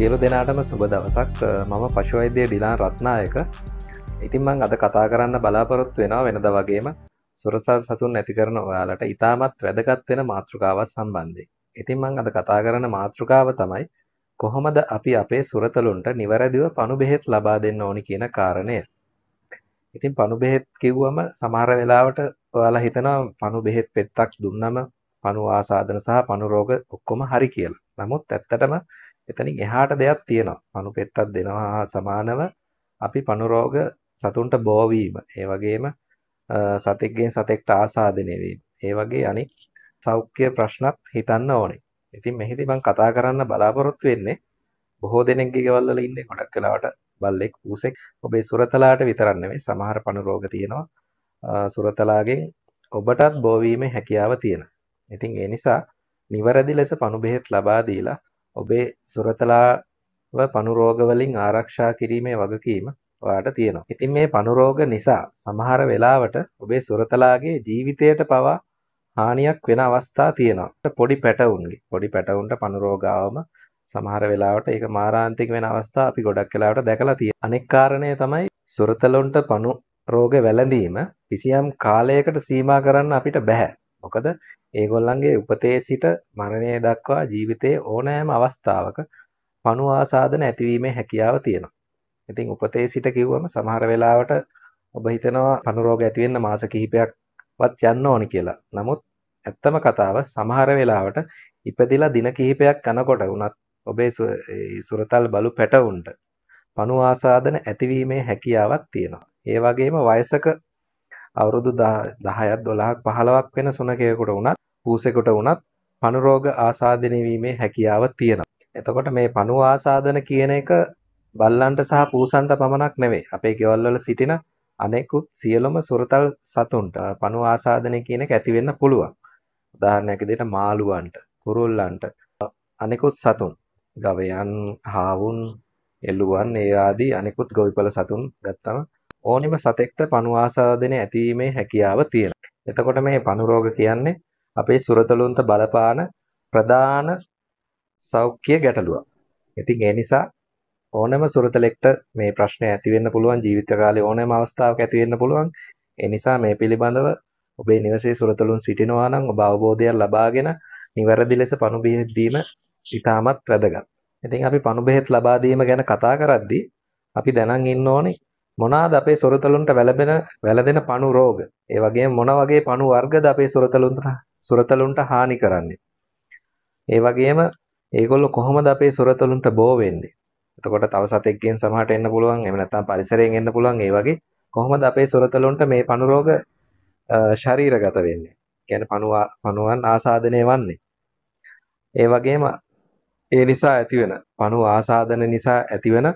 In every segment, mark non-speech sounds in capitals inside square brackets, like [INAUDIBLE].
සියලු දෙනාටම සුබ දවසක් මම පශුවෛද්‍යය ඩිලාන් රත්නායක ඉතින් මං අද කතා කරන්න බලාපොරොත්තු වෙනවා වෙනද වගේම සුරසල් සතුන් ඇති කරන ඔයාලට ඉතාමත් වැදගත් වෙන මාතෘකාවත් සම්බන්ධය ඉතින් මං අද කතා කරන මාතෘකාව තමයි කොහොමද අපි අපේ සුරතලුන්ට නිවැරදිව පණු බෙහෙත් ලබා දෙන්න ඕනි කියන කාරණය ඉතින් පණු බෙහෙත් කිව්වම සමහර වෙලාවට ඔයාලා හිතනවා පණු බෙහෙත් පෙත්තක් දුන්නම පණු ආසාදන සහ පණු රෝග ඔක්කොම හරි කියලා නමුත් ඇත්තටම එතනින් එහාට දෙයක් තියෙනවා. පණුපෙත්තක් දෙනවා සමානව අපි පණුරෝග සතුන්ට බෝවීම. ඒ වගේම සතෙක්ගෙන් සතෙක්ට ආසාදනය වීම. ඒ වගේ අනික් සෞඛ්‍ය ප්‍රශ්නත් හිතන්න ඕනේ. ඉතින් මෙහිදී මම කතා කරන්න බලාපොරොත්තු වෙන්නේ බොහෝ දෙනෙක්ගේ ගෙවල් වල ඉන්නේ ගොඩක් වෙලාවට බල්ලෙක් ඌසෙක් ඔබේ සුරතලාට විතරක් නෙමෙයි සමහර පණුරෝග තියෙනවා. සුරතලාගෙන් ඔබටත් බෝවීමේ හැකියාව තියෙන. ඉතින් ඒ නිසා නිවැරදි ලෙස පණුබෙහෙත් ලබා දීලා ඔබේ සුරතලාව පණුරෝගවලින් ආරක්ෂා කිරීමේ වගකීම ඔයාට තියෙනවා. ඉතින් මේ පණුරෝග නිසා සමහර වෙලාවට ඔබේ සුරතලාගේ ජීවිතයට පවා හානියක් වෙන අවස්ථා තියෙනවා. පොඩි පැටවුන්ගේ පොඩි පැටවුන්ට පණුරෝගාවම සමහර වෙලාවට ඒක මාරාන්තික වෙන අවස්ථා අපි ගොඩක් වෙලාවට දැකලා තියෙනවා. අනෙක් කාරණය තමයි සුරතලොන්ට පණු රෝග වැළඳීම කිසියම් කාලයකට සීමා කරන්න අපිට බෑ. මොකද ඒගොල්ලන්ගේ උපතේ සිට මරණය දක්වා ජීවිතයේ ඕනෑම අවස්ථාවක පණු ආසාදන ඇතිවීමේ හැකියාව තියෙනවා. ඉතින් උපතේ සිට කිව්වම සමහර වෙලාවට ඔබ හිතනවා පණු රෝග ඇති වෙන්න මාස කිහිපයක්වත් යන්න ඕනි කියලා. නමුත් ඇත්තම කතාව සමහර වෙලාවට ඉපදිලා දින කිහිපයක් යනකොට වුණත් ඔබේ සුරතල් බලු පැටවුන්ට පණු ආසාදන ඇතිවීමේ හැකියාවක් තියෙනවා. ඒ වගේම වයසක අවුරුදු 10ක් 12ක් 15ක් වෙන සුනකයකට වුණත් පූසෙකුට වුණත් පණු රෝග ආසාදනය වීමේ හැකියාව තියෙනවා. එතකොට මේ පණු ආසාදන කියන එක බල්ලන්ට සහ පූසන්ට පමණක් නෙවෙයි. අපේ ගෙවල් වල සිටින අනෙකුත් සියලුම සුරතල් සතුන්ට පණු ආසාදනය කියන එක ඇති වෙන්න පුළුවන්. උදාහරණයක් විදිහට මාළුවන්ට, කුරුල්ලන්ට අනෙකුත් සතුන්, ගවයන්, හාවුන්, එළුවන් ඒ ආදී අනෙකුත් ගොවිපළ සතුන් ගත්තම ඕනිම සතෙක්ට පණු ආසාදනය ඇතිවීමේ හැකියාව තියෙන. එතකොට මේ පණුරෝග කියන්නේ අපේ සුරතලුන්ට බලපාන ප්‍රධාන සෞඛ්‍ය ගැටලුවක්. ඉතින් ඒ නිසා ඕනෑම සුරතලෙක්ට මේ ප්‍රශ්නය ඇති වෙන්න පුළුවන් ජීවිත කාලේ ඕනෑම අවස්ථාවක ඇති වෙන්න පුළුවන්. ඒ නිසා මේ පිළිබඳව ඔබේ නිවසේ සුරතලුන් සිටිනවා නම් ඔබ අවබෝධයක් ලබාගෙන නිවැරදි ලෙස පණු බෙහෙත් දීම ඉතාමත් වැදගත්. ඉතින් අපි පණු බෙහෙත් ලබා දීම ගැන කතා කරද්දී අපි දැනන් ඉන්න ඕනේ මොනවාද අපේ සොරතලුන්ට වැළපෙන වැළදෙන පණු රෝග? ඒ වගේම මොන වගේ පණු වර්ගද අපේ සොරතලුන්ට සොරතලුන්ට හානි කරන්නේ? ඒ වගේම ඒගොල්ලෝ කොහොමද අපේ සොරතලුන්ට බෝ වෙන්නේ? එතකොට තව සතෙක්ගෙන් සමහරට එන්න පුළුවන් එහෙම නැත්නම් පරිසරයෙන් එන්න පුළුවන් ඒ වගේ කොහොමද අපේ සොරතලොන්ට මේ පණු රෝග ශරීරගත වෙන්නේ කියන්නේ පණුව පණුවන් ආසාදනය වන්නේ ඒ වගේම ඒ නිසා ඇතිවෙන පණුව ආසාදන නිසා ඇතිවෙන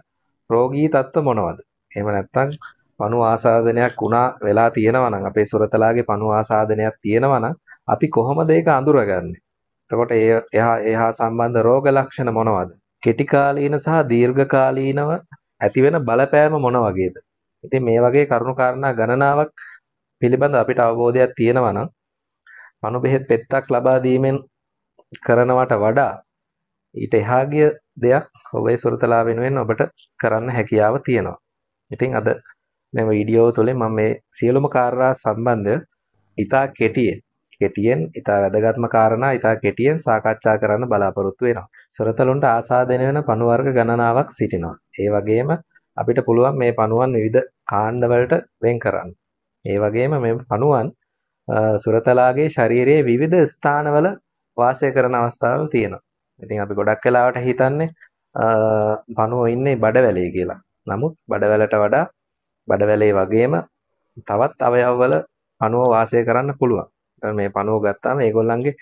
රෝගී තත්ත්ව මොනවද එහෙම නැත්නම් පණු ආසාදනයක් වුණා වෙලා තියෙනවා නම් අපේ සුරතලාගේ පණු ආසාදනයක් තියෙනවා නම් අපි කොහොමද ඒක අඳුරගන්නේ? එතකොට ඒ එහා එහා සම්බන්ධ රෝග ලක්ෂණ මොනවද? කෙටි කාලීන සහ දීර්ඝ කාලීනව ඇතිවෙන බලපෑම මොන වගේද? ඉතින් මේ වගේ කරුණු කාරණා ගණනාවක් පිළිබඳ අපිට අවබෝධයක් තියෙනවා නම් පණු බෙහෙත් පෙත්තක් ලබා දීමෙන් කරනවට වඩා ඊට එහා ගිය දෙයක් ඔබේ සුරතලා වෙනුවෙන් ඔබට කරන්න හැකියාව තියෙනවා. ඉතින් අද මෙම වීඩියෝ තුළින් මම මේ සියලුම කාරණා සම්බන්ධ ඉතා කෙටියෙන් කෙටියෙන් ඉතා වැදගත්ම කාරණා ඉතා කෙටියෙන් සාකච්ඡා කරන්න බලාපොරොත්තු වෙනවා. සොරතලුන්ට ආසාදෙන වෙන පණු වර්ග ගණනාවක් සිටිනවා. ඒ වගේම අපිට පුළුවන් මේ පණුවන් විවිධ කාණ්ඩ වලට වෙන් කරන්න. ඒ වගේම මේ පණුවන් සුරතලාගේ ශරීරයේ විවිධ ස්ථානවල වාසය කරන අවස්ථාවල් තියෙනවා. ඉතින් අපි ගොඩක් වෙලාවට හිතන්නේ පණුව ඉන්නේ බඩවැලේ කියලා. නමුත් බඩවැලට වඩා බඩවැලේ වගේම තවත් අවයවවල පණුව වාසය කරන්න පුළුවන්. දැන් මේ පණුව ගත්තාම ඒගොල්ලන්ගේ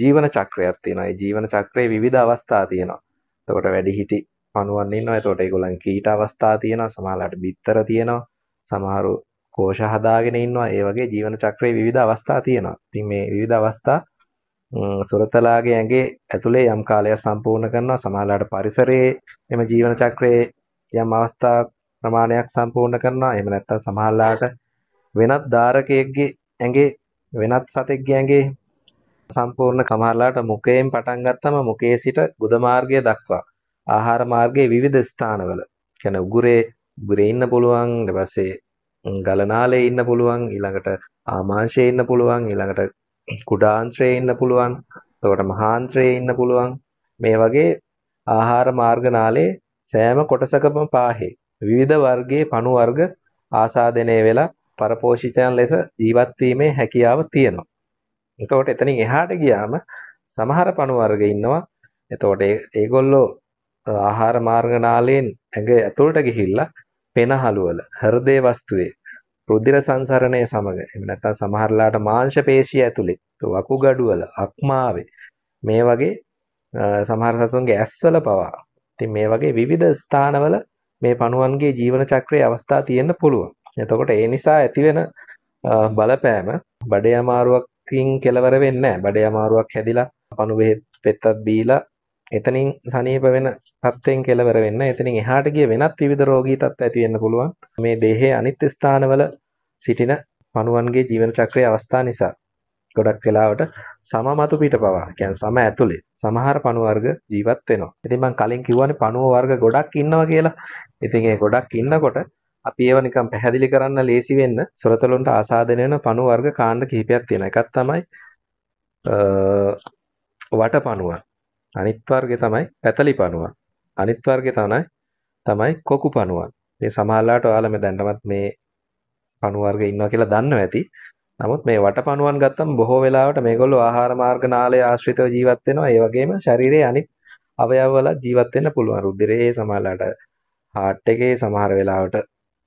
ජීවන චක්‍රයක් තියෙනවා. ඒ ජීවන චක්‍රයේ විවිධ අවස්ථා තියෙනවා. එතකොට වැඩිහිටි පණුවන් ඉන්නවා. එතකොට ඒගොල්ලන් කීට අවස්ථා තියෙනවා. සමහරලාට බිත්තර තියෙනවා. සමහරු කෝෂ හදාගෙන ඉන්නවා. ඒ වගේ ජීවන චක්‍රයේ විවිධ අවස්ථා තියෙනවා. ඉතින් මේ විවිධ අවස්ථා සුරතලාගේ ඇඟේ ඇතුලේ යම් කාලයක් සම්පූර්ණ කරනවා. සමහරලාට පරිසරයේ එම ජීවන චක්‍රයේ යම් අවස්ථා ප්‍රමාණයක් සම්පූර්ණ කරනවා එහෙම නැත්නම් සමහරලාට වෙනත් ධාරකයෙක්ගේ ඇඟේ වෙනත් සතෙක්ගේ ඇඟේ සම්පූර්ණ සමහරලාට මුඛයෙන් පටන් ගත්තම මුඛයේ සිට ගුද මාර්ගය දක්වා ආහාර මාර්ගයේ විවිධ ස්ථානවල කියන්නේ උගුරේ උගුරේ ඉන්න පුළුවන් ඊට පස්සේ ගලනාලේ ඉන්න පුළුවන් ඊළඟට ආමාශයේ ඉන්න පුළුවන් ඊළඟට කුඩාන්ත්‍රයේ ඉන්න පුළුවන් එතකොට මහාන්ත්‍රයේ ඉන්න පුළුවන් මේ වගේ ආහාර මාර්ග නාලේ සෑම කොටසකම පාහේ විවිධ වර්ගයේ පණු වර්ග ආසාදනය වෙලා පරපෝෂිතයන් ලෙස ජීවත් වීමේ හැකියාව තියෙනවා. එතකොට එතනින් එහාට ගියාම සමහර පණු වර්ග ඉන්නවා. එතකොට ඒගොල්ලෝ ආහාර මාර්ග නාලයෙන් ඇඟ ඇතුළට ගිහිල්ලා පෙනහළුවල හෘදේ වස්තුවේ රුධිර සංසරණය සමග එහෙම නැත්නම් සමහරලාට මාංශ පේශිය ඇතුලේ වකුගඩුවල අක්මාවේ මේ වගේ සමහර සතුන්ගේ ඇස්වල පවා ඉතින් මේ වගේ විවිධ ස්ථානවල මේ පණුවන්ගේ ජීවන චක්‍රයේ අවස්ථා තියෙන්න පුළුවන්. එතකොට ඒ නිසා ඇතිවෙන බලපෑම බඩේ අමාරුවකින් කෙලවර වෙන්නේ නැහැ. බඩේ අමාරුවක් හැදිලා පණු බෙහෙත් පෙත්තක් බීලා එතනින් සනීප වෙන තත්ත්වයෙන් කෙලවර වෙන්න එතනින් එහාට ගිය වෙනත් විවිධ රෝගී තත්ත්ව ඇති වෙන්න පුළුවන් මේ දේහයේ අනිත් ස්ථානවල සිටින පණුවන්ගේ ජීවන චක්‍රයේ අවස්ථා නිසා ගොඩක් වෙලාවට සම මතු පිට පවා කියන්නේ සම ඇතුලේ සමහර පණු වර්ග ජීවත් වෙනවා. ඉතින් මම කලින් කිව්වනේ පණුව වර්ග ගොඩක් ඉන්නවා කියලා. ඉතින් ඒ ගොඩක් ඉන්නකොට අපි ඒව නිකන් පැහැදිලි කරන්න ලේසි වෙන්න සොරතලොන්ට ආසාදනය වෙන පණු වර්ග කාණ්ඩ කිහිපයක් තියෙනවා. එකක් තමයි වට පණුව. අනිත් වර්ගය තමයි පැතලි පණුව. අනිත් වර්ගය තමයි තමයි කොකු පණුව. ඉතින් සමහරලාට ඔයාලා මේ දැන්නමත් මේ පණු වර්ග ඉන්නවා කියලා දන්නවා ඇති. නමුත් මේ වටපණුවන් ගත්තම බොහෝ වෙලාවට මේගොල්ලෝ ආහාර මාර්ග නාලය ආශ්‍රිතව ජීවත් වෙනවා. ඒ වගේම ශරීරයේ අනිත් අවයවවල ජීවත් වෙන්න පුළුවන්. රුධිරයේ සමහරලාට හાર્ට් එකේ සමහර වෙලාවට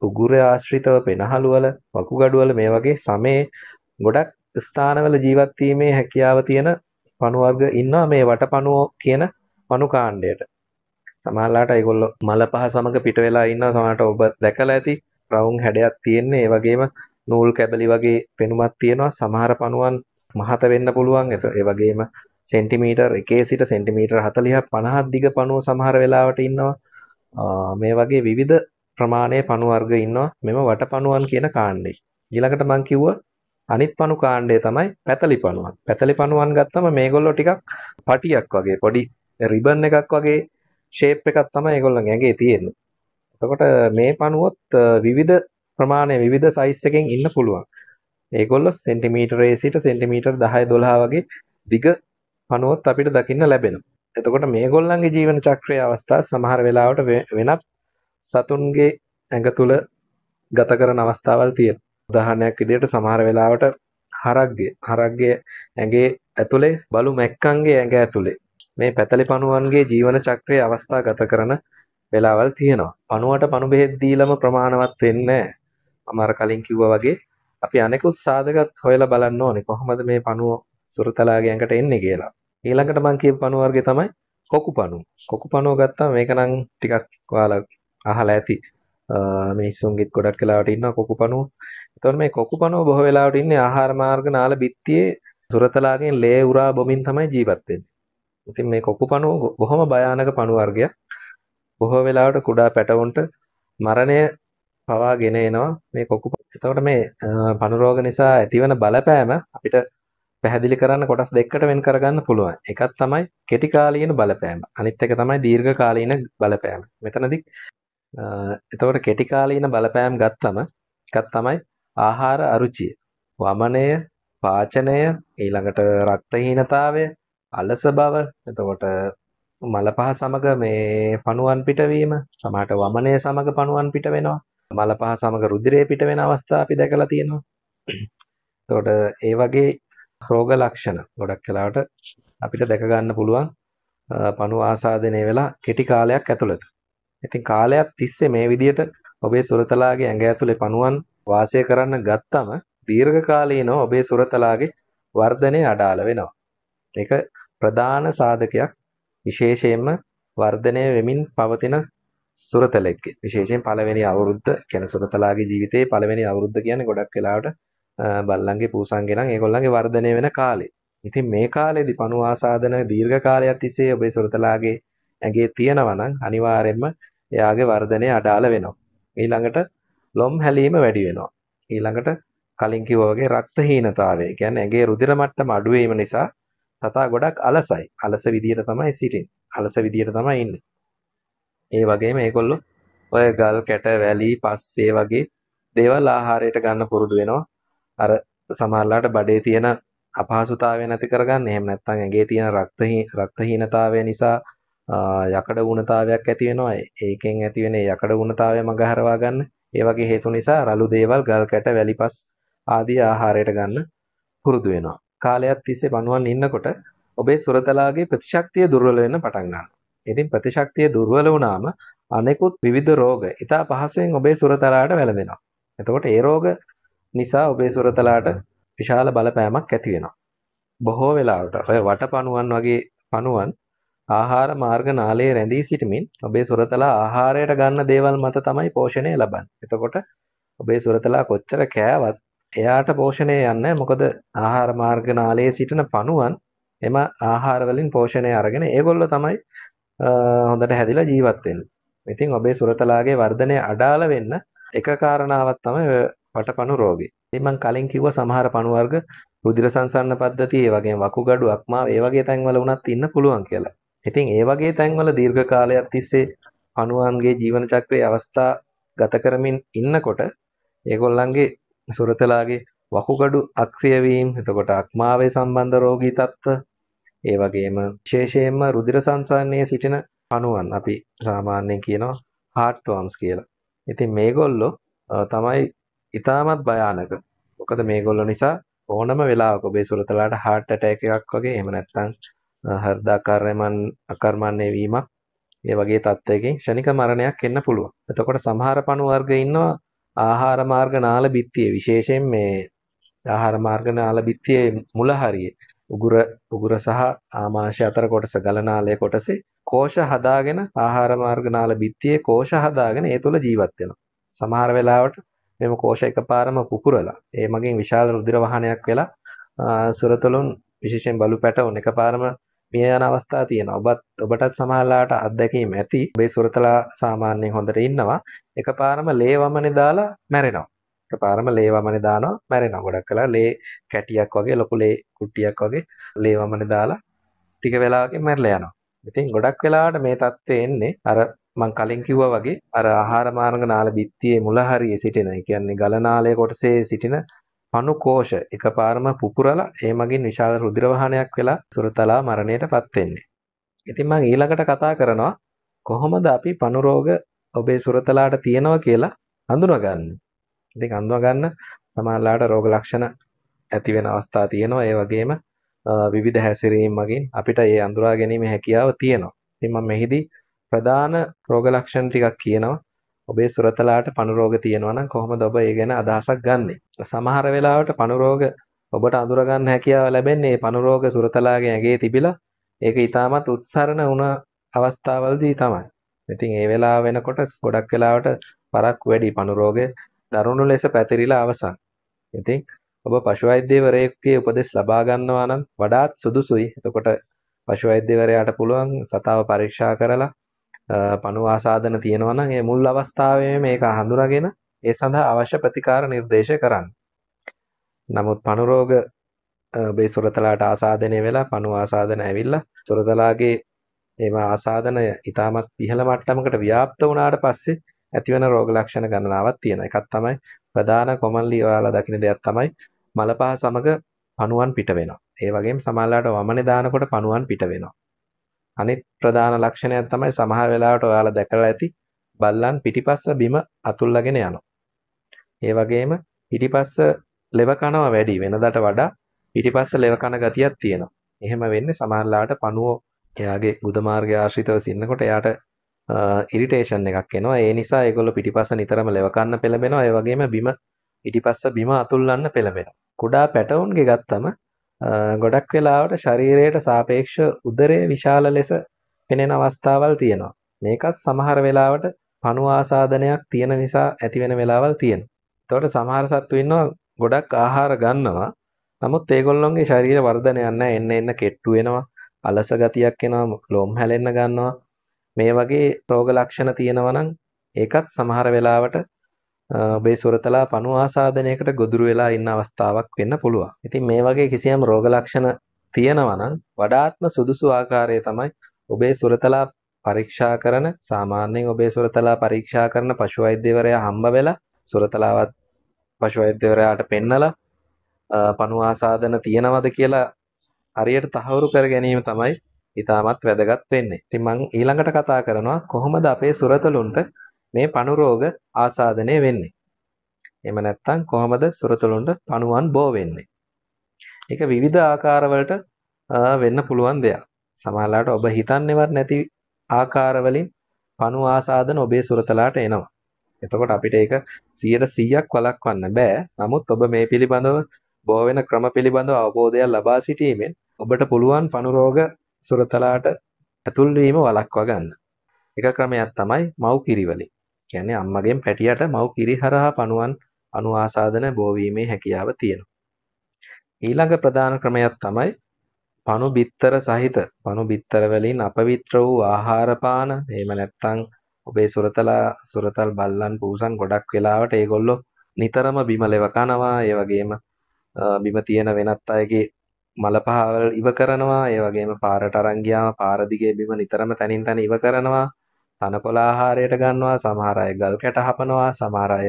උගුර ආශ්‍රිතව පෙනහළු වල, වකුගඩු වල මේ වගේ සමේ ගොඩක් ස්ථානවල ජීවත් වීමේ හැකියාව තියෙන පණු වර්ග ඉන්නවා මේ වටපණුව කියන පණු කාණ්ඩයට. සමහරලාට ඒගොල්ලෝ මල පහ සමග පිට වෙලා ඉන්නවා. සමහරට ඔබ දැකලා ඇති රවුම් හැඩයක් තියෙන්නේ. ඒ වගේම නූල් කැබලි වගේ පෙනුමක් තියෙනවා සමහර පණුවන් මහත වෙන්න පුළුවන් ඒ වගේම සෙන්ටිමීටර් 1 සිට සෙන්ටිමීටර් 40 50ක් දිග පණුව සමහර වෙලාවට ඉන්නවා මේ වගේ විවිධ ප්‍රමාණයේ පණු වර්ග ඉන්නවා මෙම වට පණුවන් කියන කාණ්ඩේ ඊළඟට මං කිව්වා අනිත් පණු කාණ්ඩය තමයි පැතලි පණුවන්. පැතලි පණුවන් ගත්තම මේගොල්ලෝ ටිකක් පටියක් වගේ පොඩි රිබන් එකක් වගේ ෂේප් එකක් තමයි ඒගොල්ලන්ගේ ඇඟේ තියෙන්නේ. එතකොට මේ පණුවොත් විවිධ ප්‍රමාණය විවිධ සයිස් එකෙන් ඉන්න පුළුවන්. ඒගොල්ලෝ සෙන්ටිමීටරේ සිට සෙන්ටිමීටර් 10 12 වගේ දිග පණුවොත් අපිට දකින්න ලැබෙනවා. එතකොට මේගොල්ලන්ගේ ජීවන චක්‍රයේ අවස්ථා සමහර වෙලාවට වෙනත් සතුන්ගේ ඇඟ තුල ගත කරන අවස්ථාවල් තියෙනවා. උදාහරණයක් විදිහට සමහර වෙලාවට හරක්ගේ හරක්ගේ ඇඟේ ඇතුලේ බලු මැක්කන්ගේ ඇඟ ඇතුලේ මේ පැතලි පණුවන්ගේ ජීවන චක්‍රයේ අවස්ථා ගත කරන වෙලාවල් තියෙනවා. පණුවට පණු බෙහෙත් දීලම ප්‍රමාණවත් වෙන්නේ අමාර කලින් කිව්වා වගේ අපි අනෙකුත් සාධකත් හොයලා බලන්න ඕනේ කොහොමද මේ පණුව සුරතලාගයන්කට එන්නේ කියලා. ඊළඟට මම කියපු පණුව වර්ගය තමයි කොකු පණුව. කොකු පණුව ගත්තාම මේක නම් ටිකක් ඔයාලා අහලා ඇති. මිනිස්සුන්ගෙත් ගොඩක් වෙලාවට ඉන්නවා කොකු පණුව. එතකොට මේ කොකු පණුව බොහෝ වෙලාවට ඉන්නේ ආහාර මාර්ග නාල බිත්තියේ සුරතලාගෙන් ලේ උරා බොමින් තමයි ජීවත් වෙන්නේ. ඉතින් මේ කොකු පණුව බොහොම භයානක පණු වර්ගයක්. බොහෝ වෙලාවට කුඩා පැටවුන්ට මරණය පවා ගෙන එනවා මේ කොකු එතකොට මේ පණුරෝග නිසා ඇතිවන බලපෑම අපිට පැහැදිලි කරන්න කොටස් දෙකකට වෙන් කරගන්න පුළුවන්. එකක් තමයි කෙටි කාලීන බලපෑම. අනිත් එක තමයි දීර්ඝ කාලීන බලපෑම. මෙතනදී එතකොට කෙටි කාලීන බලපෑම් ගත්තම එකක් තමයි ආහාර අරුචිය. වමනය, පාචනය, ඊළඟට රක්තහීනතාවය, අලස බව, එතකොට මල පහ සමග මේ පණුවන් පිටවීම, සමහරට වමනය සමග පණුවන් පිට වෙනවා. මල පහ සමග රුධිරය පිට වෙන අවස්ථා අපි දැකලා තියෙනවා. එතකොට ඒ වගේ රෝග ලක්ෂණ ගොඩක් වෙලාවට අපිට දැක ගන්න පුළුවන් පණු ආසාදනය වෙලා කෙටි කාලයක් ඇතුළත. ඉතින් කාලයක් තිස්සේ මේ විදිහට ඔබේ සුරතලාගේ ඇඟ ඇතුලේ පණුවන් වාසය කරන්න ගත්තම දීර්ඝ කාලීනව ඔබේ සුරතලාගේ වර්ධනය අඩාල වෙනවා. ඒක ප්‍රධාන සාධකයක් විශේෂයෙන්ම වර්ධනය වෙමින් පවතින සුරතලෙක් විශේෂයෙන් පළවෙනි අවුරුද්ද කියන්නේ සුරතලාගේ ජීවිතයේ පළවෙනි අවුරුද්ද කියන්නේ ගොඩක් වෙලාවට බල්ලන්ගේ පූසන්ගේ නම් ඒගොල්ලන්ගේ වර්ධනය වෙන කාලේ. ඉතින් මේ කාලේදී පණු ආසාදන දීර්ඝ කාලයක් තිස්සේ ඔබේ සුරතලාගේ ඇඟේ තියෙනවා නම් අනිවාර්යයෙන්ම එයාගේ වර්ධනය අඩාල වෙනවා. ඊළඟට ලොම් හැලීම වැඩි වෙනවා. ඊළඟට කලින් කිව්වා වගේ රක්තහීනතාවය කියන්නේ ඇඟේ රුධිර මට්ටම අඩු වීම නිසා තතා ගොඩක් අලසයි. අලස විදියට තමයි සිටින්. අලස විදියට තමයි ඉන්නේ. ඒ වගේම මේගොල්ලෝ ඔය ගල් කැට වැලි පස්සේ වගේ දේවල් ආහාරයට ගන්න පුරුදු වෙනවා අර සමහරලාට බඩේ තියෙන අපහසුතාවය නැති කරගන්න එහෙම නැත්නම් ඇඟේ තියෙන රක්ත රක්තහීනතාවය නිසා යකඩ වුණතාවයක් ඇති වෙනවා ඒකෙන් ඇති වෙන යකඩ වුණතාවය මගහරවා ගන්න ඒ වගේ හේතු නිසා රළු දේවල් ගල් කැට වැලිපස් ආදී ආහාරයට ගන්න පුරුදු වෙනවා කාලයක් තිස්සේ බණුවන් ඉන්නකොට ඔබේ සුරතලාගේ ප්‍රතිශක්තිය දුර්වල වෙන්න පටන් ගන්නවා ඉතින් ප්‍රතිශක්තිය දුර්වල වුණාම අනෙකුත් විවිධ රෝග ඉතා පහසුවෙන් ඔබේ සුරතලාට වැළඳෙනවා. එතකොට ඒ රෝග නිසා ඔබේ සුරතලාට විශාල බලපෑමක් ඇති වෙනවා. බොහෝ වෙලාවට ඔය වටපණුවන් වගේ පණුවන් ආහාර මාර්ග නාලයේ රැඳී සිටමින් ඔබේ සුරතලා ආහාරයට ගන්න දේවල් මත තමයි පෝෂණය ලබන්නේ. එතකොට ඔබේ සුරතලා කොච්චර කෑවත් එයාට පෝෂණය යන්නේ මොකද ආහාර මාර්ග නාලයේ සිටින පණුවන් එම ආහාර වලින් පෝෂණය අරගෙන ඒගොල්ලෝ තමයි හොඳට හැදිලා ජීවත් වෙන්න. ඉතින් ඔබේ සුරතලාගේ වර්ධනය අඩාල වෙන්න එක කාරණාවක් තමයි වටපණු රෝගේ. ඉතින් මම කලින් කිව්වා සමහර පණු වර්ග රුධිර සංසරණ පද්ධතිය, ඒ වගේම වකුගඩු, අක්මා, ඒ වගේ තැන්වල වුණත් ඉන්න පුළුවන් කියලා. ඉතින් ඒ වගේ තැන්වල දීර්ඝ කාලයක් තිස්සේ පණුවන්ගේ ජීවන චක්‍රයේ අවස්ථා ගත කරමින් ඉන්නකොට ඒගොල්ලන්ගේ සුරතලාගේ වකුගඩු අක්‍රිය වීම, එතකොට අක්මාවේ සම්බන්ධ රෝගී තත්ත්ව ඒ වගේම විශේෂයෙන්ම රුධිර සංසාරණයේ සිටින අණුවන් අපි සාමාන්‍යයෙන් කියනවා heart worms කියලා. ඉතින් මේගොල්ලෝ තමයි ඉතාමත් භයානක. මොකද මේගොල්ලෝ නිසා ඕනම වෙලාවක ඔබේ සුරතලාට heart attack එකක් වගේ එහෙම නැත්නම් හෘදාකාරයමන් අකර්මණ්‍ය වීමක් ඒ වගේ තත්ත්වයකින් ෂණික මරණයක් එන්න පුළුවන්. එතකොට සමහර පණු වර්ග ඉන්නවා ආහාර මාර්ග නාල බිත්තියේ විශේෂයෙන් මේ ආහාර මාර්ග නාල බිත්තියේ මුල හරියේ උගුර උගුර සහ ආමාශය අතර කොටස ගලනාලය කොටසේ කෝෂ හදාගෙන ආහාර මාර්ග නාල බිත්තියේ කෝෂ හදාගෙන ඒ තුළ ජීවත් වෙනවා. සමහර වෙලාවට මෙම කෝෂ එකපාරම පුපුරලා ඒ මගින් විශාල රුධිර වහනයක් වෙලා සුරතලුන් විශේෂයෙන් බලු පැටවුන් එකපාරම මිය යන අවස්ථා තියෙනවා. ඔබත් ඔබටත් සමහරලාට අත්දැකීම් ඇති. ඔබේ සුරතලා සාමාන්‍යයෙන් හොඳට ඉන්නවා. එකපාරම ලේ වමනේ දාලා මැරෙනවා. එකපාරම ලේ වමනේ දානවා මැරෙනවා ගොඩක් කලා ලේ කැටියක් වගේ ලොකු ලේ කුට්ටියක් වගේ ලේ වමනේ දාලා ටික වෙලාවකින් මැරලා යනවා. ඉතින් ගොඩක් වෙලාවට මේ தත්ත්වය එන්නේ අර මං කලින් කිව්වා වගේ අර ආහාර මාර්ග නාල බිත්තියේ මුල හරියේ සිටින, ඒ කියන්නේ ගල නාලයේ කොටසේ සිටින පණුකෝෂ එකපාරම පුපුරලා ඒ මගින් විශාල රුධිර වහනයක් වෙලා සුරතලා මරණයටපත් වෙන්නේ. ඉතින් මම ඊළඟට කතා කරනවා කොහොමද අපි පණු රෝග ඔබේ සුරතලාට තියෙනවා කියලා හඳුනාගන්නේ. ඉතින් අඳුනා ගන්න සමහරලාට රෝග ලක්ෂණ ඇති වෙන අවස්ථා තියෙනවා ඒ වගේම විවිධ හැසිරීම් මගින් අපිට ඒ අඳුරා ගැනීම හැකියාව තියෙනවා ඉතින් මම මෙහිදී ප්‍රධාන රෝග ලක්ෂණ ටිකක් කියනවා ඔබේ සුරතලාට පණු රෝග තියෙනවා නම් කොහොමද ඔබ ඒ ගැන අදහසක් ගන්නෙ සමහර වෙලාවට පණු රෝග ඔබට අඳුරගන්න හැකියාව ලැබෙන්නේ පනුරෝග සුරතලාගේ ඇගේ තිබිලා ඒක ඉතාමත් උත්සරණ වුණ අවස්ථාවල්දී තමයි. ඉතින් ඒ වෙලාව වෙනකොට ගොඩක් වෙලාවට පරක් වැඩි පනුරෝගය. දරුණු ලෙස පැතිරිලා අවසන්. ඉතින් ඔබ පශු වෛද්‍යවරයෙකුගේ උපදෙස් ලබා ගන්නවා නම් වඩාත් සුදුසුයි. එතකොට පශු වෛද්‍යවරයාට පුළුවන් සතාව පරීක්ෂා කරලා පණු ආසාදන තියෙනවා නම් ඒ මුල් අවස්ථාවේ මේක හඳුනාගෙන ඒ සඳහා අවශ්‍ය ප්‍රතිකාර නිර්දේශ කරන්න. නමුත් පණු රෝග ඔබේ සුරතලාට ආසාදනය වෙලා පණු ආසාදන ඇවිල්ලා සුරතලාගේ එම ආසාදනය ඉතාමත් ඉහළ මට්ටමකට ව්‍යාප්ත වුණාට පස්සේ ඇතිවන රෝග ලක්ෂණ ගණනාවක් තියෙන එකක් තමයි ප්‍රධාන කොමන්ලි ඔයාලා දකින දෙයක් තමයි මලපහ සමග පණුවන් පිට වෙනවා. ඒ වගේම සමහරලාට වමනේ දානකොට පණුවන් පිට වෙනවා. අනිත් ප්‍රධාන ලක්ෂණයක් තමයි සමහර වෙලාවට ඔයාලා දැකලා ඇති බල්ලන් පිටිපස්ස බිම අතුල්ලාගෙන යනවා. ඒ වගේම පිටිපස්ස ලෙව කනවා වැඩි වෙනදට වඩා පිටිපස්ස ලෙව කන ගතියක් තියෙනවා. එහෙම වෙන්නේ සමහරලාට පණුවෝ එයාගේ ගුද මාර්ගය ආශ්‍රිතව සින්නකොට එයාට ඉරිටේෂන් එකක් එනවා ඒ නිසා ඒගොල්ලෝ පිටිපස්ස නිතරම ලෙවකන්න පෙළඹෙනවා ඒ වගේම බිම පිටිපස්ස බිම අතුල්ලන්න පෙළඹෙනවා කුඩා පැටවුන් ගත්තම ගොඩක් වෙලාවට ශරීරයට සාපේක්ෂ උදරයේ විශාල ලෙස පෙනෙන අවස්ථාවල් තියෙනවා මේකත් සමහර වෙලාවට පණු ආසාදනයක් තියෙන නිසා ඇති වෙන වෙලාවල් තියෙනවා එතකොට සමහර සත්තු ඉන්නවා ගොඩක් ආහාර ගන්නවා නමුත් ඒගොල්ලොන්ගේ ශරීර වර්ධනයක් නැහැ එන්න එන්න කෙට්ටු වෙනවා අලස ගතියක් එනවා ලොම් හැලෙන්න ගන්නවා මේ වගේ රෝග ලක්ෂණ තියෙනවා නම් ඒකත් සමහර වෙලාවට ඔබේ සුරතලා පණු ආසාදනයකට ගොදුරු වෙලා ඉන්න අවස්ථාවක් වෙන්න පුළුවන්. ඉතින් මේ වගේ කිසියම් රෝග ලක්ෂණ තියෙනවා නම් වඩාත්ම සුදුසු ආකාරය තමයි ඔබේ සුරතලා පරීක්ෂා කරන සාමාන්‍යයෙන් ඔබේ සුරතලා පරීක්ෂා කරන පශු වෛද්‍යවරයා හම්බ වෙලා සුරතලාවත් පශු වෛද්‍යවරයාට පෙන්නලා පණු ආසාදන තියෙනවද කියලා හරියට තහවුරු කර ගැනීම තමයි ඉතාමත් වැදගත් වෙන්නේ. ඉතින් මම ඊළඟට කතා කරනවා කොහොමද අපේ සුරතලුන්ට මේ පණු රෝග ආසාදනය වෙන්නේ. එහෙම නැත්නම් කොහොමද සුරතලුන්ට පණුවන් බෝ වෙන්නේ? ඒක විවිධ ආකාරවලට වෙන්න පුළුවන් දෙයක්. සමහරවිට ඔබ හිතන්නේවත් නැති ආකාරවලින් පණු ආසාදන ඔබේ සුරතලාට එනවා. එතකොට අපිට ඒක 100%ක් වළක්වන්න බෑ. නමුත් ඔබ මේ පිළිබඳව බෝ වෙන ක්‍රම පිළිබඳව අවබෝධයක් ලබා සිටීමෙන් ඔබට පුළුවන් පණු රෝග සුරතලාට ඇතුල්වීම වලක්වා ගන්න. එක ක්‍රමයක් තමයි මව් කිරිවලින්. කියන්නේ අම්මගෙන් පැටියට මව් කිරි හරහා පණුවන් අණු ආසාදන බෝවීමේ හැකියාව තියෙනවා. ඊළඟ ප්‍රධාන ක්‍රමයක් තමයි පණු බිත්තර සහිත පණු බිත්තර වලින් අපවිත්‍ර වූ ආහාර පාන එහෙම නැත්නම් ඔබේ සුරතලා සුරතල් බල්ලන් පූසන් ගොඩක් වෙලාවට ඒගොල්ලෝ නිතරම බිම ලෙව කනවා ඒ වගේම බිම තියෙන වෙනත් අයගේ මලපහවල් ඉව කරනවා ඒ වගේම පාරට අරංගියාම පාරදිගේ බිම නිතරම තැනින් තැන ඉව කරනවා තනකොලාහාරයට ගන්නවා සමහර අය ගල් කැට හපනවා සමහර අය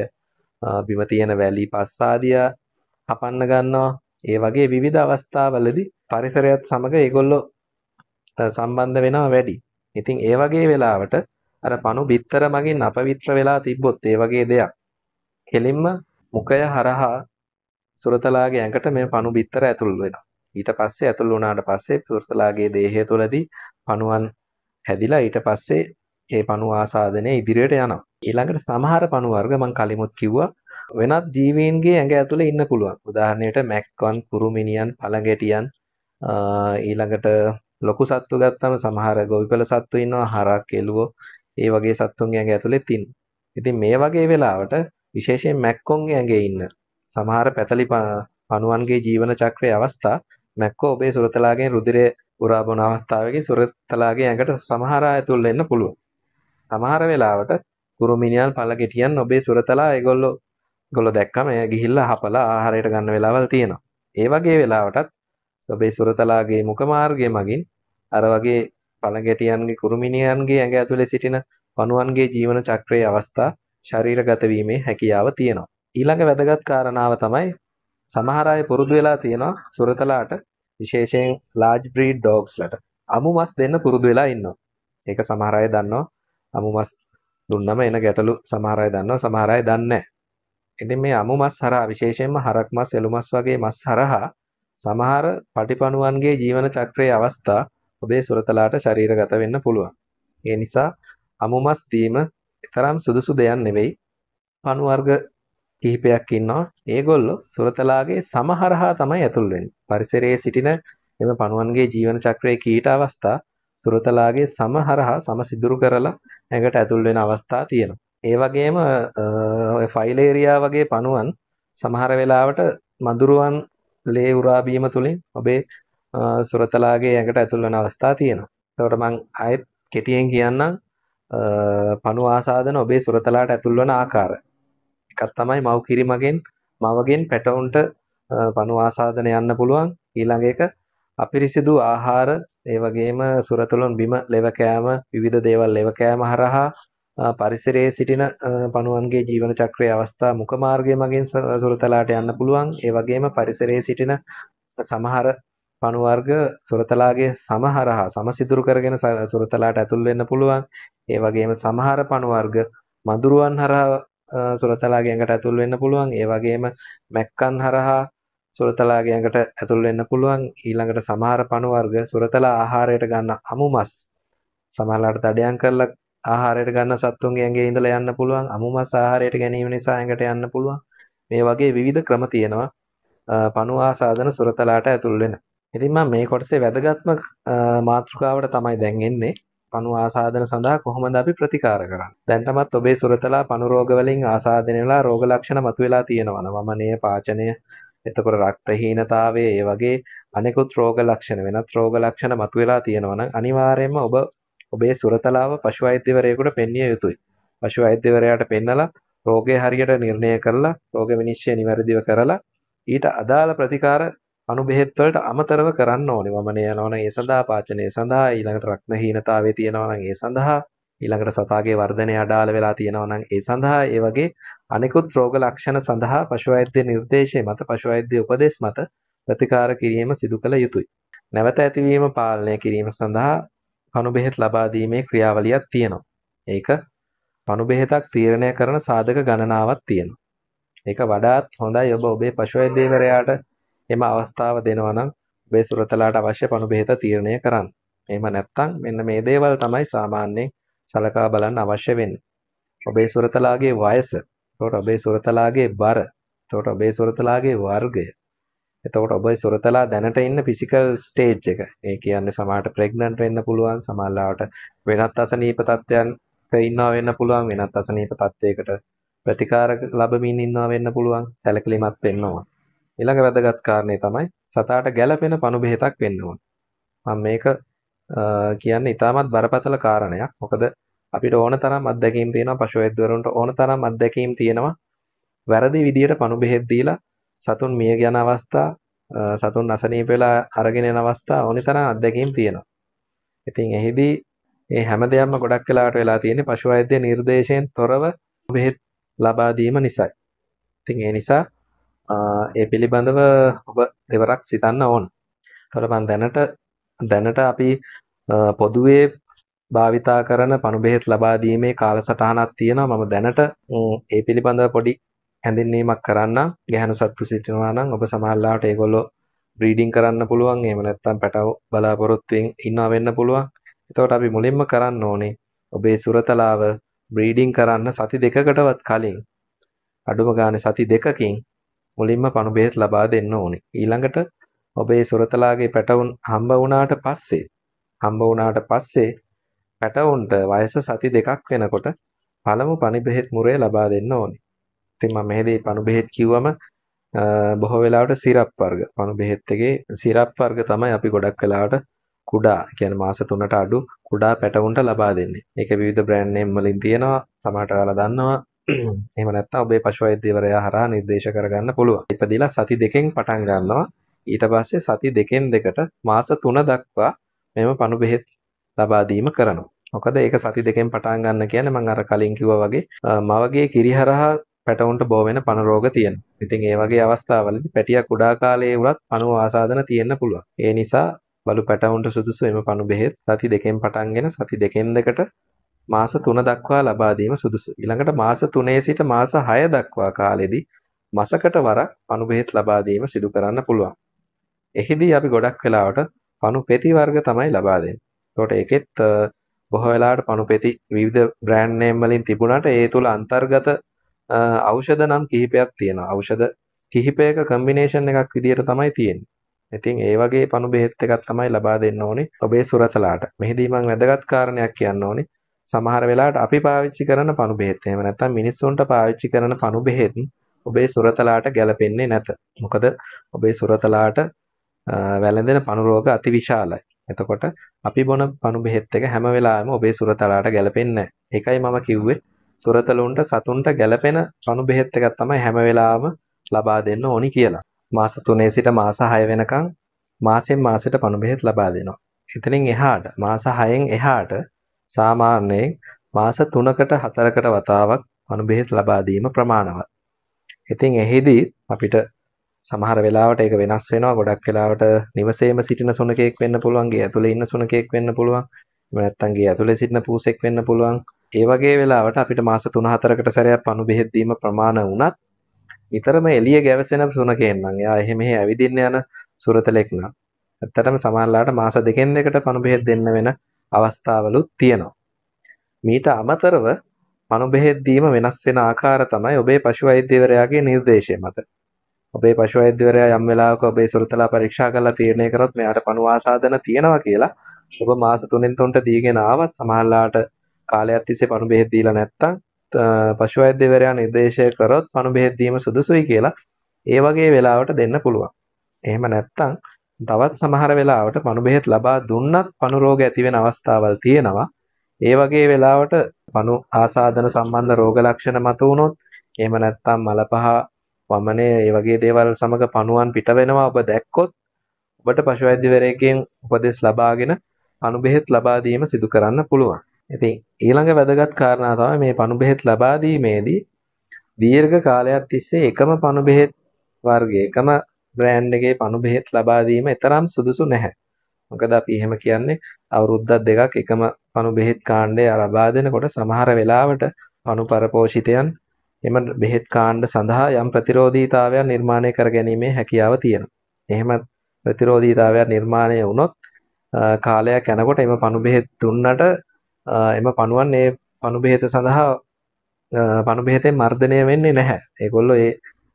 බිම තියෙන වැලි පස්සාදිය හපන්න ගන්නවා ඒ වගේ විවිධ අවස්ථාවලදී පරිසරයත් සමග ඒගොල්ලෝ සම්බන්ධ වෙනවා වැඩි. ඉතින් ඒ වගේ වෙලාවට අර පණු බිත්තර මගින් අපවිත්‍ර වෙලා තිබ්බොත් ඒ වගේ දෙයක්. කෙලින්ම මුඛය හරහා සුරතලාගේ ඇඟට මේ පණු බිත්තර ඇතුල් වෙනවා. ඊට පස්සේ ඇතුළු වුණාට පස්සේ පුරුතලාගේ දේහය තුළදී පණුවන් හැදිලා ඊට පස්සේ ඒ පණු ආසාදනය ඉදිරියට යනවා. ඊළඟට සමහර පණු වර්ග මම කලිමුත් කිව්වා වෙනත් ජීවීන්ගේ ඇඟ ඇතුලේ ඉන්න පුළුවන්. උදාහරණයට මැක්කන්, කුරුමිනියන්, පළඟැටියන් ඊළඟට ලොකු සත්තු ගත්තම සමහර ගොවිපළ සත්තු ඉන්නවා, හරක්, එළුවෝ. ඒ වගේ සත්තුන්ගේ ඇඟ ඇතුලේ තින්. ඉතින් මේ වගේ වෙලාවට විශේෂයෙන් මැක්කොන්ගේ ඇඟේ ඉන්න සමහර පැතලි පණුවන්ගේ ජීවන චක්‍රයේ අවස්ථා මැක්ක ඔබේ සුරතලාගෙන් රුධිරය උරාබන අවස්ථාවකි සුරතලාගේ ඇඟට සමහර ඇතුල් එන්න පුළුවන්. සමහර වෙලාවට කුරුමිනියල් පල ගෙටියන් ඔබේ සුරතලා ඒගොල්ලෝ ගොල්ලෝ දැක්කම එය ගිහිල්ලා හපලා ආහාරයට ගන්න වෙලාවල් තියෙනවා. ඒ වගේ වෙලාවටත් ඔබේ සුරතලාගේ මුඛ මාර්ගය මගින් අර වගේ පල ගෙටියන්ගේ කුරුමිනියන්ගේ ඇඟ ඇතුලේ සිටින පණුවන්ගේ ජීවන චක්‍රයේ අවස්ථා ශරීරගත වීමේ හැකියාව තියෙනවා. ඊළඟ වැදගත් කාරණාව තමයි සමහර අය පුරුදු වෙලා තියෙනවා සුරතලාට විශේෂයෙන් large breed dogsලට අමු මස් දෙන්න පුරුදු වෙලා ඉන්නවා. ඒක සමහර අය දන්නවා. අමු මස් දුන්නම එන ගැටලු සමහර අය දන්නවා සමහර අය දන්නේ නැහැ. ඉතින් මේ අමු මස් හරහා විශේෂයෙන්ම හරක් මස්, එළු මස් වගේ මස් හරහා සමහර පටිපණුවන්ගේ ජීවන චක්‍රයේ අවස්ථා ඔබේ සුරතලාට ශරීරගත වෙන්න පුළුවන්. ඒ නිසා අමු මස් දීම තරම් සුදුසු දෙයක් නෙවෙයි. පණු වර්ග කිහිපයක් ඉන්නවා. ඒගොල්ලෝ සුරතලාගේ සමහරහා තමයි ඇතුල් වෙන්නේ. පරිසරයේ සිටින එම පණුවන්ගේ ජීවන චක්‍රයේ කීට අවස්ථා සුරතලාගේ සමහරහා සමසිදුරු කරලා ඇඟට ඇතුල් වෙන අවස්ථා තියෙනවා. ඒ වගේම ඔය ෆයිලේරියා වගේ පණුවන් සමහර වෙලාවට මදුරුවන් ලේ උරා බීම තුලින් ඔබේ සුරතලාගේ ඇඟට ඇතුල් වෙන අවස්ථා තියෙනවා. එතකොට මම ආයෙත් කෙටියෙන් කියන්නම් පණුව ආසාදන ඔබේ සුරතලාට ඇතුල් වන ආකාරය. එකත් තමයි මව් කිරිමගෙන් මවගෙන් පැටවුන්ට පණු ආසාදන යන්න පුළුවන් ඊළඟ එක අපිරිසිදු ආහාර ඒ වගේම සුරතුලන් බිම ලෙව කෑම විවිධ දේවල් ලෙව කෑම හරහා පරිසරයේ සිටින පණුවන්ගේ ජීවන චක්‍රයේ අවස්ථා මුඛ මාර්ගය මගින් සුරතලාට යන්න පුළුවන් ඒ වගේම පරිසරයේ සිටින සමහර පණු වර්ග සුරතලාගේ සමහරහා සමසිදුරු කරගෙන සුරතලාට ඇතුල් වෙන්න පුළුවන් ඒ වගේම සමහර පණු වර්ග මදුරුවන් හරහා සුරතලාගේකට ඇතුල් වෙන්න පුළුවන් ඒවගේම මැක්කන් හරහා සුරතලාගේකට ඇතුල් වෙන්න පුළුවන් ඊළඟට සමහර පණුවර්ග සුරතලා ආහාරයට ගන්න අමුමස් සමහරලාට දඩයන් කරලා ආහාරයට ගන්න සත්තුන්ගේ ඇඟේ ඉඳලා යන්න පුළුවන් අමුමස් ආහාරයට ගැනීම නිසා ඇඟට යන්න පුළුවන් මේ වගේ විවිධ ක්‍රම තියෙනවා පණු ආසාදන සුරතලාට ඇතුල් වෙන. ඉතින් මම මේ කොටසේ වැදගත්ම මාතෘකාවට තමයි දැන් එන්නේ. පණු ආසාදන සඳහා කොහොමද අපි ප්‍රතිකාර කරන්නේ? දැන්ටමත් ඔබේ සුරතලා පණු රෝග වලින් ආසාදනය වෙලා රෝග ලක්ෂණ මතුවලා තියෙනවනේ. වමනය, පාචනය, එතකොට රක්තහීනතාවය, ඒ වගේ අනෙකුත් රෝග ලක්ෂණ වෙනත් රෝග ලක්ෂණ මතුවලා තියෙනවනම් අනිවාර්යයෙන්ම ඔබ ඔබේ සුරතලාව පශු වෛද්‍යවරයෙකුට පෙන්විය යුතුයි. පශු වෛද්‍යවරයාට පෙන්නලා රෝගය හරියට නිර්ණය කරලා රෝග විනිශ්චය නිවැරදිව කරලා ඊට අදාළ ප්‍රතිකාර අණු බෙහෙත් වලට අමතරව කරන්න ඕනේ වමනය යනවනම් ඒ සඳහා පාචනය සඳහා ඊළඟට රක්නහීනතාවයේ තියෙනවනම් ඒ සඳහා ඊළඟට සතාගේ වර්ධනය අඩාල වෙලා තියෙනවනම් ඒ සඳහා ඒ වගේ අනෙකුත් රෝග ලක්ෂණ සඳහා පශු වෛද්‍ය නිර්දේශය මත පශු වෛද්‍ය උපදෙස් මත ප්‍රතිකාර කිරීම සිදු කළ යුතුයි. නැවත ඇතිවීම පාලනය කිරීම සඳහා කණු බෙහෙත් ලබා දීමේ ක්‍රියාවලියක් තියෙනවා. ඒක කණු බෙහෙතක් තීරණය කරන සාධක ගණනාවක් තියෙනවා. ඒක වඩාත් හොඳයි ඔබ ඔබේ පශු වෛද්‍යවරයාට එම අවස්ථාව දෙනවා නම් ඔබේ සුරතලාට අවශ්‍ය පණුබෙහෙත තීරණය කරන්න. එහෙම නැත්නම් මෙන්න මේ දේවල් තමයි සාමාන්‍යයෙන් සලකා බලන්න අවශ්‍ය වෙන්නේ. ඔබේ සුරතලාගේ වයස, එතකොට ඔබේ සුරතලාගේ බර, එතකොට ඔබේ සුරතලාගේ වර්ගය, එතකොට ඔබ සොරතලා දැනට ඉන්න ෆිසිකල් ස්ටේජ් එක. ඒ කියන්නේ සමහරට ප්‍රෙග්නන්ට් වෙන්න පුළුවන්, සමහරවට වෙනත් අසනීප තත්ත්වයන් ඉන්නවා වෙන්න පුළුවන්, වෙනත් අසනීප තත්ත්වයකට ප්‍රතිකාර ලැබමින් ඉන්නවා වෙන්න පුළුවන්, සැලකිලිමත් වෙන්නවා. ඊළඟ වැදගත් කාරණේ තමයි සතාට ගැළපෙන පණු බෙහෙතක් වෙන්න ඕන. මම මේක කියන්නේ ඉතාමත් බරපතල කාරණයක්. මොකද අපිට ඕන තරම් අත්දැකීම් තියෙනවා පශු වෛද්‍යවරුන්ට ඕන තරම් අත්දැකීම් තියෙනවා. වැරදි විදියට පණු බෙහෙත් දීලා සතුන් මිය යන අවස්ථා, සතුන් අසනීප වෙලා අරගෙන යන අවස්ථා ඕනි තරම් අත්දැකීම් තියෙනවා. ඉතින් එහිදී මේ හැම දෙයක්ම ගොඩක් වෙලාවට වෙලා තියෙන්නේ පශු වෛද්‍ය නිර්දේශයෙන් තොරව බෙහෙත් ලබා දීම නිසායි. ඉතින් ඒ නිසා ඒ පිළිබඳව ඔබ දෙවරක් සිතන්න ඕන. එතකොට මම දැනට දැනට අපි පොදුවේ භාවිතා කරන පණුබෙහෙත් ලබා දීමේ කාලසටහනක් තියෙනවා. මම දැනට ඒ පිළිබඳව පොඩි හැඳින්වීමක් කරන්න ගැහණු සත්තු සිටිනවා නම් ඔබ සමහරලාට ඒගොල්ලෝ බ්‍රීඩින් කරන්න පුළුවන්. එහෙම නැත්නම් පැටව බලාපොරොත්තුෙන් ඉන්නවා වෙන්න පුළුවන්. එතකොට අපි මුලින්ම කරන්න ඕනේ ඔබේ සුරතලාව බ්‍රීඩින් කරන්න සති දෙකකටවත් කලින් අඩුම ගානේ සති දෙකකින් මුලින්ම පණුබේස් ලබා දෙන්න ඕනේ. ඊළඟට ඔබේ සුරතලාගේ පැටවුන් හම්බ වුණාට පස්සේ හම්බ වුණාට පස්සේ පැටවුන්ට වයස සති දෙකක් වෙනකොට පළමු පණිබෙහෙත් මුරේ ලබා දෙන්න ඕනේ. ඉතින් මම මෙහෙදී පණුබෙහෙත් කිව්වම බොහෝ වෙලාවට සිරප් වර්ග පණුබෙහෙත් එකේ සිරප් වර්ග තමයි අපි ගොඩක් වෙලාවට කුඩා කියන්නේ මාස 3ට අඩු කුඩා පැටවුන්ට ලබා දෙන්නේ. ඒක විවිධ බ්‍රෑන්ඩ් නේම් වලින් තියෙනවා. සමහරට ඔයාලා දන්නවා [CLEARS THROAT] එහෙම නැත්නම් ඔබේ පශු වෛද්‍යවරයා හරහා නිර්දේශ කරගන්න පුළුවන්. ඉපදිලා සති දෙකෙන් පටන් ගන්නවා. ඊට පස්සේ සති දෙකෙන් දෙකට මාස 3 දක්වා මෙම පණු බෙහෙත් ලබා දීම කරනවා. මොකද ඒක සති දෙකෙන් පටන් ගන්න කියන්නේ මම අර කලින් කිව්වා වගේ මවගේ කිරිහරහා පැටවුන්ට බෝ වෙන පණ රෝග තියෙනවා. ඉතින් ඒ වගේ අවස්ථාවලදී පැටියා කුඩා කාලයේ උනත් පණුව ආසාදන තියෙන්න පුළුවන්. ඒ නිසා බලු පැටවුන්ට සුදුසු එම පණු බෙහෙත් සති දෙකෙන් පටන්ගෙන සති දෙකෙන් දෙකට මාස 3 දක්වා ලබා දීම සුදුසුයි. ඊළඟට මාස 3 සිට මාස 6 දක්වා කාලෙදී මාසකට වරක් පණු බෙහෙත් ලබා දීම සිදු කරන්න පුළුවන්. එහිදී අපි ගොඩක් වෙලාවට පණු පෙති වර්ග තමයි ලබා දෙන්නේ. ඒකට ඒකෙත් බොහෝ වෙලාවට පණු පෙති විවිධ බ්‍රෑන්ඩ් නේම් වලින් තිබුණාට ඒ තුල අන්තර්ගත ඖෂධ නම් කිහිපයක් තියෙනවා. ඖෂධ කිහිපයක කම්බිනේෂන් එකක් විදියට තමයි තියෙන්නේ. ඉතින් ඒ වගේ පණු බෙහෙත් එකක් තමයි ලබා දෙන්න ඕනේ ඔබේ සුරතලාට. මෙහිදී මම වැදගත් කාරණයක් කියන්න ඕනේ. සමහර වෙලාවට අපි පාවිච්චි කරන පණු බෙහෙත් එහෙම නැත්නම් මිනිස්සුන්ට පාවිච්චි කරන පණු බෙහෙත් ඔබේ සුරතලාට ගැලපෙන්නේ නැත. මොකද ඔබේ සුරතලාට වැළඳෙන පණු රෝග අතිවිශාලයි. එතකොට අපි බොන පණු බෙහෙත් එක හැම වෙලාවෙම ඔබේ සුරතලාට ගැලපෙන්නේ ඒකයි මම කිව්වේ සුරතලුන්ට සතුන්ට ගැලපෙන පණු බෙහෙත් එකක් තමයි හැම වෙලාවෙම ලබා දෙන්න ඕනි කියලා. මාස 3 සිට මාස 6 වෙනකන් මාසෙන් මාසෙට පණු බෙහෙත් ලබා දෙනවා. එතනින් එහාට මාස 6න් එහාට සාමාන්‍යයෙන් මාස 3කට 4කට වතාවක් අනුබෙහෙත් ලබා දීම ප්‍රමාණවත්. ඉතින් එෙහිදී අපිට සමහර වෙලාවට ඒක වෙනස් වෙනවා. ගොඩක් වෙලාවට නිවසේම සිටින සුනකෙක් වෙන්න පුළුවන්, ගේ ඇතුලේ ඉන්න සුනකෙක් වෙන්න පුළුවන්. එහෙම නැත්නම් ගේ ඇතුලේ සිටින පූසෙක් වෙන්න පුළුවන්. ඒ වගේ වෙලාවට අපිට මාස 3-4කට සැරයක් අනුබෙහෙත් දීම ප්‍රමාණ වුණත් නිතරම එළිය ගැවසෙන සුනකෙන් නම් එයා එහෙ මෙහෙ ඇවිදින්න යන සුරතලෙක් නම් ඇත්තටම සමහරලාට මාස දෙකෙන් දෙකට පණුබෙහෙත් දෙන්න වෙන අවස්ථාවලුත් තියෙනවා. මීට අමතරව මනුබෙහෙත් දීම වෙනස් වෙන ආකාර තමයි ඔබේ පශු වෛද්‍යවරයාගේ නිර්දේශය මත. ඔබේ පශු වෛද්‍යවරයා යම් වෙලාවක ඔබේ සුරතලා පරීක්ෂා කරලා තීරණය කරොත් මෙයාට පණු ආසාදන තියෙනවා කියලා ඔබ මාස 3න් 3ට දීගෙන ආවත් සමහරලාට කාලයක් තිස්සේ පණු බෙහෙත් දීලා නැත්තම් පශු වෛද්‍යවරයා නිර්දේශය කරොත් පණු බෙහෙත් දීම සුදුසුයි කියලා ඒ වගේ වෙලාවට දෙන්න පුළුවන්. එහෙම නැත්තම් තවත් සමහර වෙලාවට පණු බෙහෙත් ලබා දුන්නත් පණු රෝග ඇති වෙන අවස්ථාවල් තියෙනවා. ඒ වගේ වෙලාවට පණු ආසාදන සම්බන්ධ රෝග ලක්ෂණ මතුවුණොත් එහෙම නැත්නම් මලපහ වමනේ ඒ වගේ දේවල් සමග පණුවන් පිට වෙනවා ඔබ දැක්කොත් ඔබට පශු වෛද්‍යවරයෙක්ගෙන් උපදෙස් ලබාගෙන පණු බෙහෙත් ලබා දීම සිදු කරන්න පුළුවන්. ඉතින් ඊළඟ වැදගත් කාරණා තමයි මේ පණු බෙහෙත් ලබා දීමේදී දීර්ඝ කාලයක් තිස්සේ එකම පණු බෙහෙත් වර්ගය එකම බ්‍රෑන්ඩ් එකේ පණු බෙහෙත් ලබා දීම එතරම් සුදුසු නැහැ. මොකද අපි එහෙම කියන්නේ අවුරුද්දක් දෙකක් එකම පණු බෙහෙත් කාණ්ඩය ලබා දෙනකොට සමහර වෙලාවට පණු පරපෝෂිතයන් එම බෙහෙත් කාණ්ඩ සඳහා යම් ප්‍රතිරෝධීතාවයක් නිර්මාණය කර ගැනීමේ හැකියාව තියෙනවා. එහෙම ප්‍රතිරෝධීතාවයක් නිර්මාණය වුණොත් කාලයක් යනකොට එම පණු බෙහෙත් දුන්නට එම පණුවන් ඒ පණු බෙහෙත සඳහා පණු බෙහෙතෙන් මර්ධනය වෙන්නේ නැහැ. ඒගොල්ලෝ ඒ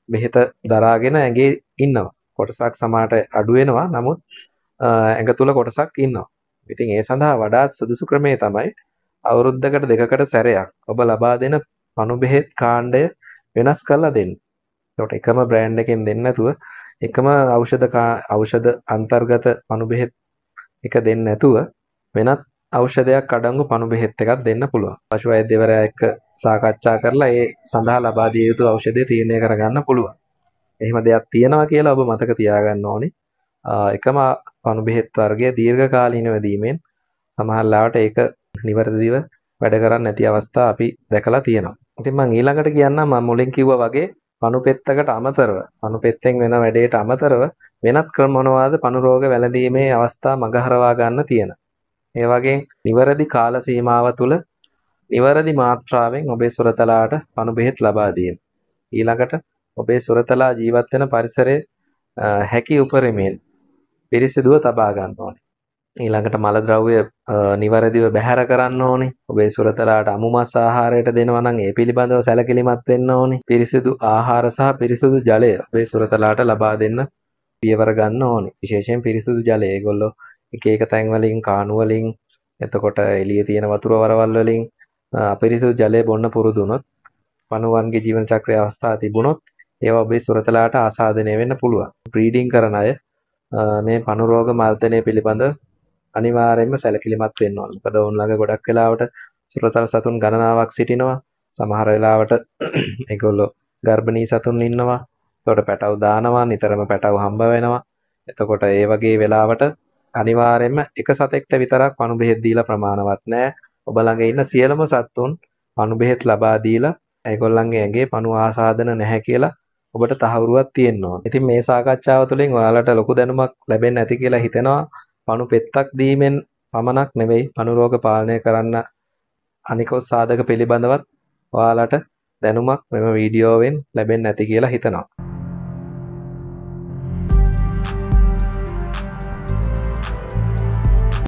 බෙහෙත දරාගෙන ඇඟේ ඉන්නවා. කොටසක් සමාට අඩු වෙනවා. නමුත් ඇඟ තුල කොටසක් ඉන්නවා. ඉතින් ඒ සඳහා වඩාත් සුදුසු ක්‍රමය තමයි අවුරුද්දකට දෙකකට සැරයක් ඔබ ලබා දෙන පණු බෙහෙත් කාණ්ඩය වෙනස් කරලා දෙන්න. ඒකට එකම බ්‍රෑන්ඩ් එකෙන් දෙන්නේ නැතුව එකම ඖෂධ ඖෂධ අන්තර්ගත පණු බෙහෙත් එක දෙන්නේ නැතුව වෙනත් ඖෂධයක් අඩංගු පණු බෙහෙත් එකක් දෙන්න පුළුවන්. පශු වෛද්‍යවරයා එක්ක සාකච්ඡා කරලා ඒ සඳහා ලබා දිය යුතු ඖෂධය තීරණය කරගන්න පුළුවන්. එහෙම දෙයක් තියෙනවා කියලා ඔබ මතක තියාගන්න ඕනේ. එකම අණු බෙහෙත් වර්ගය දීර්ඝ කාලීනව දීමෙන් සමහර ලාවට ඒක නිවැරදිව වැඩ කරන්නේ නැති අවස්ථා අපි දැකලා තියෙනවා. ඉතින් මම ඊළඟට කියන්නම් මම මුලින් කිව්වා වගේ පණු පෙත්තකට අමතරව පණු පෙත්තෙන් වෙන වැඩේට අමතරව වෙනත් ක්‍රම මොනවාද පණු රෝග වැළඳීමේ අවස්ථා මගහරවා ගන්න තියෙන. ඒ වගේම නිවැරදි කාල සීමාව තුළ නිවැරදි මාත්‍රාවෙන් ඔබේ සුරතලාට පණුබෙහෙත් ලබා දීම. ඊළඟට ඔබේ සුරතලා ජීවත් වෙන පරිසරයේ හැකි උපරිමයෙන් පිරිසිදුව තබා ගන්න ඕනේ. ඊළඟට මල ද්‍රව්‍ය නිවැරදිව බැහැර කරන්න ඕනේ. ඔබේ සුරතලාට අමු මස් ආහාරයට දෙනවා නම් ඒ පිළිබඳව සැලකිලිමත් වෙන්න ඕනේ. පිරිසිදු ආහාර සහ පිරිසිදු ජලය ඔබේ සුරතලාට ලබා දෙන්න පියවර ගන්න ඕනේ. විශේෂයෙන් පිරිසිදු ජලය. ඒගොල්ලෝ එක එක තැන් වලින් කාණු වලින් එතකොට එළියේ තියෙන වතුර වරවල් වලින් අපිරිසුදු ජලය බොන්න පුරුදු වුණොත් මනුවන්ගේ ජීවන චක්‍රයේ අවස්ථා තිබුණොත් ඒවා ඔබේ සුරතලාට ආසාදනය වෙන්න පුළුවන්. බ්‍රීඩින් කරන අය මේ පණු රෝග මර්ධනය පිළිබඳ අනිවාර්යයෙන්ම සැලකිලිමත් වෙන්න ඕනේ. මොකද ඔවුන් ළඟ ගොඩක් වෙලාවට සුරතල සතුන් ගණනාවක් සිටිනවා. සමහර වෙලාවට [CLEARS THROAT] ඒගොල්ලෝ ගර්භණී සතුන් ඉන්නවා. එතකොට පැටව දානවා, නිතරම පැටව හම්බ වෙනවා. එතකොට ඒ වගේ වෙලාවට අනිවාර්යයෙන්ම එක සතෙක්ට විතරක් පණු බෙහෙත් දීලා ප්‍රමාණවත් නැහැ. ඔබ ළඟ ඉන්න සියලුම සත්තුන් පණු බෙහෙත් ලබා දීලා ඒගොල්ලන්ගේ ඇඟේ පණු ආසාදන නැහැ කියලා ඔබට තහවුරුවක් තියෙනවා. ඉතින් මේ සාකච්ඡාව තුළින් ඔයාලට ලොකු දැනුමක් ලැබෙන්න ඇති කියලා හිතෙනවා. පණු පෙත්තක් දීමෙන් පමණක් නෙවෙයි පණු රෝග පාලනය කරන්න අනිකුත් සාධක පිළිබඳවත් ඔයාලට දැනුමක් මෙම වීඩියෝවෙන් ලැබෙන්න ඇති කියලා හිතනවා.